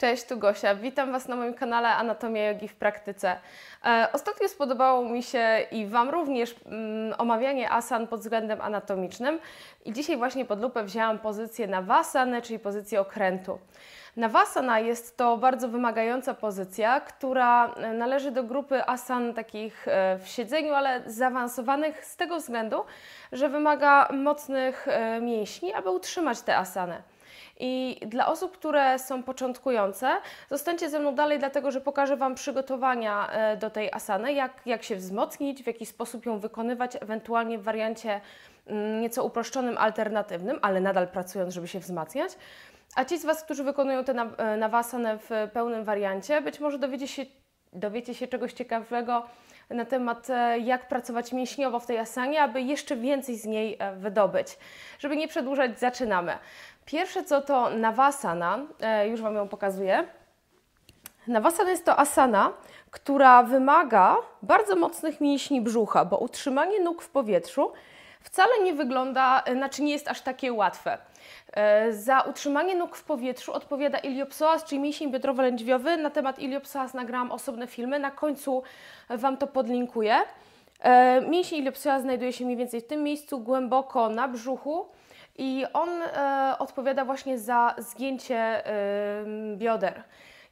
Cześć, tu Gosia. Witam Was na moim kanale Anatomia Jogi w Praktyce. E, ostatnio spodobało mi się i Wam również mm, omawianie asan pod względem anatomicznym i dzisiaj właśnie pod lupę wzięłam pozycję nawasanę, czyli pozycję okrętu. Nawasana jest to bardzo wymagająca pozycja, która e, należy do grupy asan takich e, w siedzeniu, ale zaawansowanych z tego względu, że wymaga mocnych mięśni, aby utrzymać tę asanę. I dla osób, które są początkujące, zostańcie ze mną dalej, dlatego że pokażę Wam przygotowania e, do tej asany, jak, jak się wzmocnić, w jaki sposób ją wykonywać, ewentualnie w wariancie mm, nieco uproszczonym, alternatywnym, ale nadal pracując, żeby się wzmacniać. A ci z Was, którzy wykonują tę e, nawasanę w pełnym wariancie, być może dowiecie się, dowiecie się czegoś ciekawego na temat, e, jak pracować mięśniowo w tej asanie, aby jeszcze więcej z niej e, wydobyć. Żeby nie przedłużać, zaczynamy. Pierwsze co to nawasana, e, już Wam ją pokazuję. Nawasana jest to asana, która wymaga bardzo mocnych mięśni brzucha, bo utrzymanie nóg w powietrzu wcale nie wygląda, e, znaczy nie jest aż takie łatwe. E, za utrzymanie nóg w powietrzu odpowiada iliopsoas, czyli mięsień biodrowo-lędźwiowy. Na temat iliopsoas nagrałam osobne filmy, na końcu Wam to podlinkuję. E, mięsień iliopsoas znajduje się mniej więcej w tym miejscu, głęboko na brzuchu i on odpowiada właśnie za zgięcie bioder.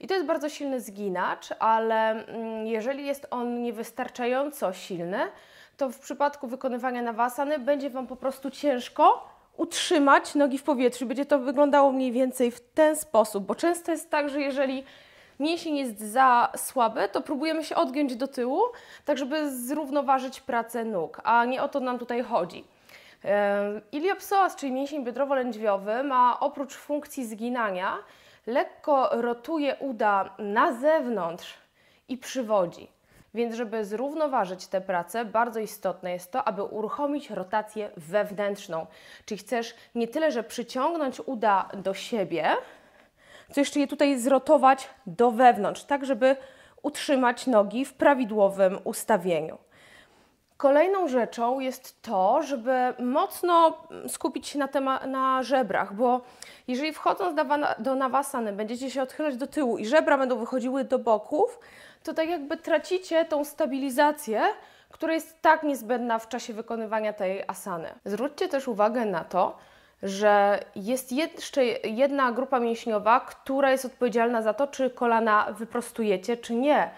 I to jest bardzo silny zginacz, ale mm, jeżeli jest on niewystarczająco silny, to w przypadku wykonywania nawasany będzie Wam po prostu ciężko utrzymać nogi w powietrzu. Będzie to wyglądało mniej więcej w ten sposób, bo często jest tak, że jeżeli mięsień jest za słaby, to próbujemy się odgiąć do tyłu, tak żeby zrównoważyć pracę nóg, a nie o to nam tutaj chodzi. Iliopsoas, czyli mięsień biodrowo-lędźwiowy, ma oprócz funkcji zginania, lekko rotuje uda na zewnątrz i przywodzi. Więc, żeby zrównoważyć tę pracę, bardzo istotne jest to, aby uruchomić rotację wewnętrzną. Czyli chcesz nie tyle, że przyciągnąć uda do siebie, co jeszcze je tutaj zrotować do wewnątrz, tak żeby utrzymać nogi w prawidłowym ustawieniu. Kolejną rzeczą jest to, żeby mocno mm, skupić się na, na żebrach, bo jeżeli wchodząc do nawasany będziecie się odchylać do tyłu i żebra będą wychodziły do boków, to tak jakby tracicie tą stabilizację, która jest tak niezbędna w czasie wykonywania tej asany. Zwróćcie też uwagę na to, że jest jeszcze jedna grupa mięśniowa, która jest odpowiedzialna za to, czy kolana wyprostujecie, czy nie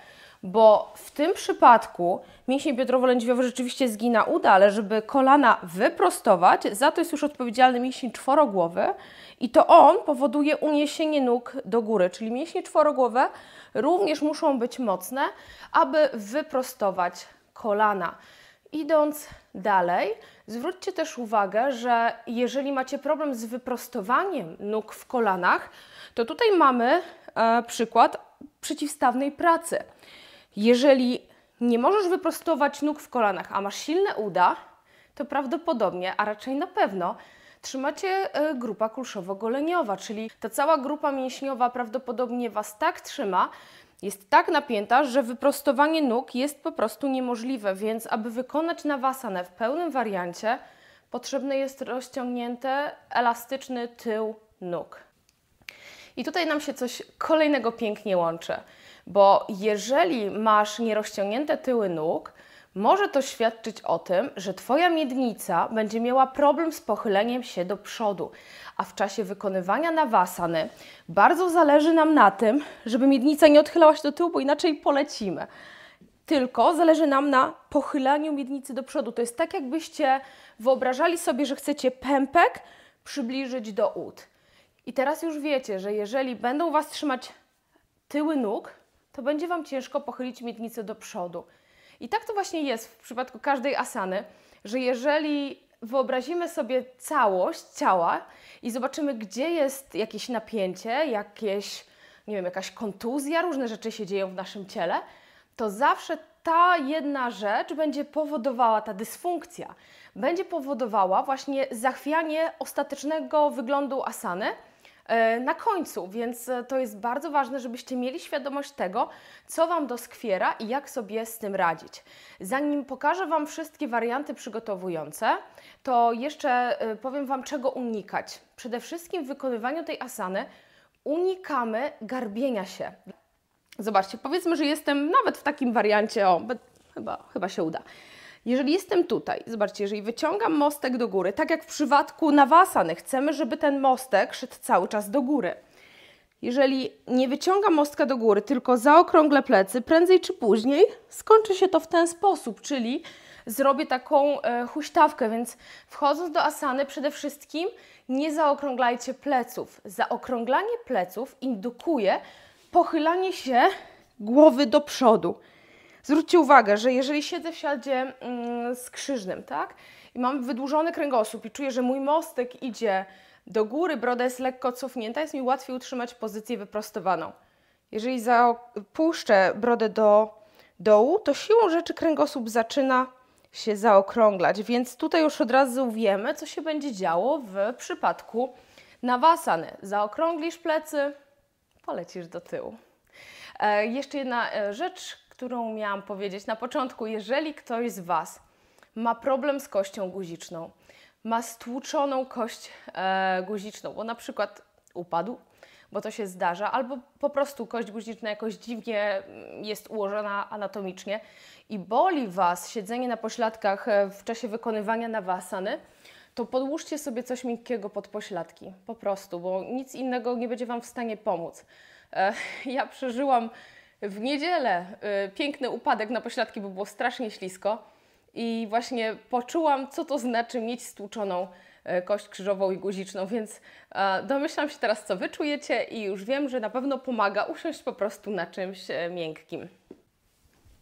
bo w tym przypadku mięsień biodrowo-lędźwiowy rzeczywiście zgina uda, ale żeby kolana wyprostować, za to jest już odpowiedzialny mięsień czworogłowy i to on powoduje uniesienie nóg do góry, czyli mięśnie czworogłowe również muszą być mocne, aby wyprostować kolana. Idąc dalej, zwróćcie też uwagę, że jeżeli macie problem z wyprostowaniem nóg w kolanach, to tutaj mamy e, przykład przeciwstawnej pracy. Jeżeli nie możesz wyprostować nóg w kolanach, a masz silne uda, to prawdopodobnie, a raczej na pewno, trzymacie e, grupa kulszowo-goleniowa, czyli ta cała grupa mięśniowa prawdopodobnie Was tak trzyma, jest tak napięta, że wyprostowanie nóg jest po prostu niemożliwe, więc aby wykonać nawasanę w pełnym wariancie, potrzebny jest rozciągnięty, elastyczny tył nóg. I tutaj nam się coś kolejnego pięknie łączy bo jeżeli masz nierozciągnięte tyły nóg, może to świadczyć o tym, że Twoja miednica będzie miała problem z pochyleniem się do przodu, a w czasie wykonywania nawasany bardzo zależy nam na tym, żeby miednica nie odchylała się do tyłu, bo inaczej polecimy. Tylko zależy nam na pochylaniu miednicy do przodu. To jest tak, jakbyście wyobrażali sobie, że chcecie pępek przybliżyć do ud. I teraz już wiecie, że jeżeli będą Was trzymać tyły nóg, to będzie Wam ciężko pochylić miednicę do przodu. I tak to właśnie jest w przypadku każdej asany, że jeżeli wyobrazimy sobie całość ciała i zobaczymy, gdzie jest jakieś napięcie, jakieś, nie wiem, jakaś kontuzja, różne rzeczy się dzieją w naszym ciele, to zawsze ta jedna rzecz będzie powodowała, ta dysfunkcja, będzie powodowała właśnie zachwianie ostatecznego wyglądu asany – E, na końcu, więc e, to jest bardzo ważne, żebyście mieli świadomość tego, co Wam doskwiera i jak sobie z tym radzić. Zanim pokażę Wam wszystkie warianty przygotowujące, to jeszcze e, powiem Wam, czego unikać. Przede wszystkim w wykonywaniu tej asany unikamy garbienia się. Zobaczcie, powiedzmy, że jestem nawet w takim wariancie, o, chyba, chyba się uda. Jeżeli jestem tutaj, zobaczcie, jeżeli wyciągam mostek do góry, tak jak w przypadku nawasany, no, chcemy, żeby ten mostek szedł cały czas do góry. Jeżeli nie wyciągam mostka do góry, tylko zaokrąglę plecy, prędzej czy później skończy się to w ten sposób, czyli zrobię taką e, huśtawkę, więc wchodząc do asany przede wszystkim nie zaokrąglajcie pleców. Zaokrąglanie pleców indukuje pochylanie się głowy do przodu. Zwróćcie uwagę, że jeżeli siedzę w siadzie mm, skrzyżnym, tak, i mam wydłużony kręgosłup i czuję, że mój mostek idzie do góry, broda jest lekko cofnięta, jest mi łatwiej utrzymać pozycję wyprostowaną. Jeżeli puszczę brodę do dołu, to siłą rzeczy kręgosłup zaczyna się zaokrąglać, więc tutaj już od razu wiemy, co się będzie działo w przypadku nawasany. Zaokrąglisz plecy, polecisz do tyłu. E, jeszcze jedna e, rzecz, którą miałam powiedzieć na początku. Jeżeli ktoś z Was ma problem z kością guziczną, ma stłuczoną kość e, guziczną, bo na przykład upadł, bo to się zdarza, albo po prostu kość guziczna jakoś dziwnie mm, jest ułożona anatomicznie i boli Was siedzenie na pośladkach e, w czasie wykonywania nawasany, to podłóżcie sobie coś miękkiego pod pośladki, po prostu, bo nic innego nie będzie Wam w stanie pomóc. E, ja przeżyłam w niedzielę y, piękny upadek na pośladki, bo było strasznie ślisko i właśnie poczułam, co to znaczy mieć stłuczoną y, kość krzyżową i guziczną, więc domyślam się teraz, co wyczujecie i już wiem, że na pewno pomaga usiąść po prostu na czymś y, miękkim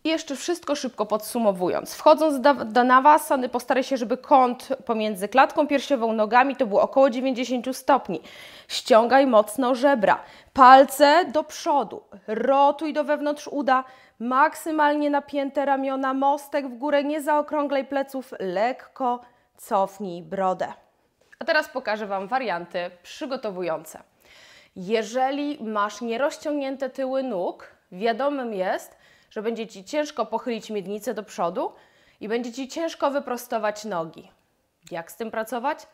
jeszcze wszystko szybko podsumowując. Wchodząc do, nawasany, postaraj się, żeby kąt pomiędzy klatką piersiową, nogami to był około 90 stopni. Ściągaj mocno żebra. Palce do przodu. Rotuj do wewnątrz uda. Maksymalnie napięte ramiona, mostek w górę, nie zaokrąglaj pleców, lekko cofnij brodę. A teraz pokażę Wam warianty przygotowujące. Jeżeli masz nierozciągnięte tyły nóg, wiadomym jest, że będzie Ci ciężko pochylić miednicę do przodu i będzie Ci ciężko wyprostować nogi. Jak z tym pracować?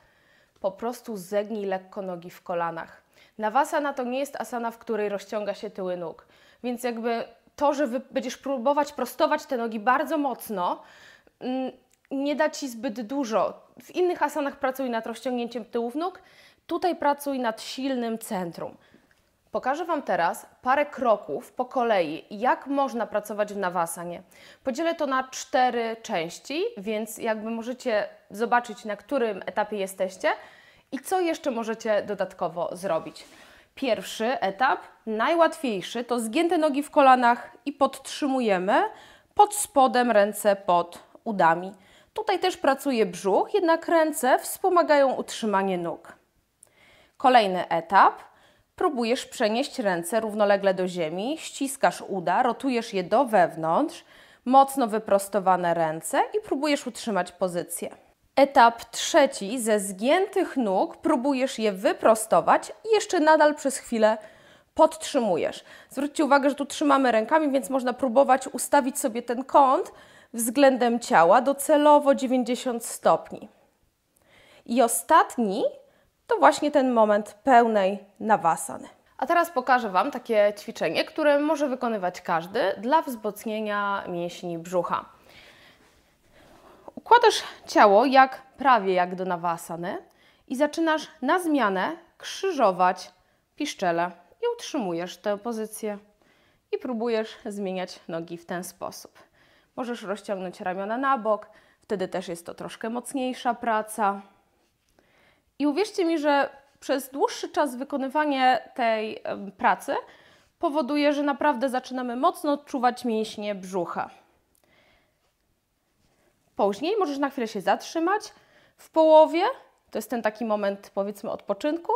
Po prostu zegnij lekko nogi w kolanach. Nawasana to nie jest asana, w której rozciąga się tyły nóg, więc jakby to, że będziesz próbować prostować te nogi bardzo mocno, mm, nie da Ci zbyt dużo. W innych asanach pracuj nad rozciągnięciem tyłów nóg, tutaj pracuj nad silnym centrum. Pokażę Wam teraz parę kroków po kolei, jak można pracować w nawasanie. Podzielę to na cztery części, więc jakby możecie zobaczyć, na którym etapie jesteście i co jeszcze możecie dodatkowo zrobić. Pierwszy etap, najłatwiejszy, to zgięte nogi w kolanach i podtrzymujemy pod spodem ręce pod udami. Tutaj też pracuje brzuch, jednak ręce wspomagają utrzymanie nóg. Kolejny etap – Próbujesz przenieść ręce równolegle do ziemi, ściskasz uda, rotujesz je do wewnątrz, mocno wyprostowane ręce i próbujesz utrzymać pozycję. Etap trzeci, ze zgiętych nóg próbujesz je wyprostować i jeszcze nadal przez chwilę podtrzymujesz. Zwróćcie uwagę, że tu trzymamy rękami, więc można próbować ustawić sobie ten kąt względem ciała docelowo 90 stopni. I ostatni to właśnie ten moment pełnej nawasany. A teraz pokażę Wam takie ćwiczenie, które może wykonywać każdy dla wzmocnienia mięśni brzucha. Układasz ciało jak prawie jak do nawasany i zaczynasz na zmianę krzyżować piszczele i utrzymujesz tę pozycję i próbujesz zmieniać nogi w ten sposób. Możesz rozciągnąć ramiona na bok, wtedy też jest to troszkę mocniejsza praca. I uwierzcie mi, że przez dłuższy czas wykonywanie tej pracy powoduje, że naprawdę zaczynamy mocno odczuwać mięśnie brzucha. Później możesz na chwilę się zatrzymać w połowie, to jest ten taki moment powiedzmy odpoczynku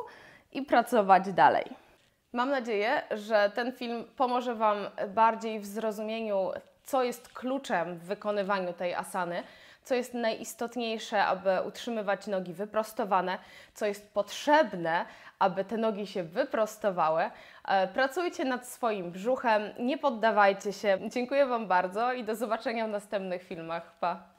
i pracować dalej. Mam nadzieję, że ten film pomoże Wam bardziej w zrozumieniu, co jest kluczem w wykonywaniu tej asany, co jest najistotniejsze, aby utrzymywać nogi wyprostowane, co jest potrzebne, aby te nogi się wyprostowały. E, pracujcie nad swoim brzuchem, nie poddawajcie się. Dziękuję Wam bardzo i do zobaczenia w następnych filmach. Pa!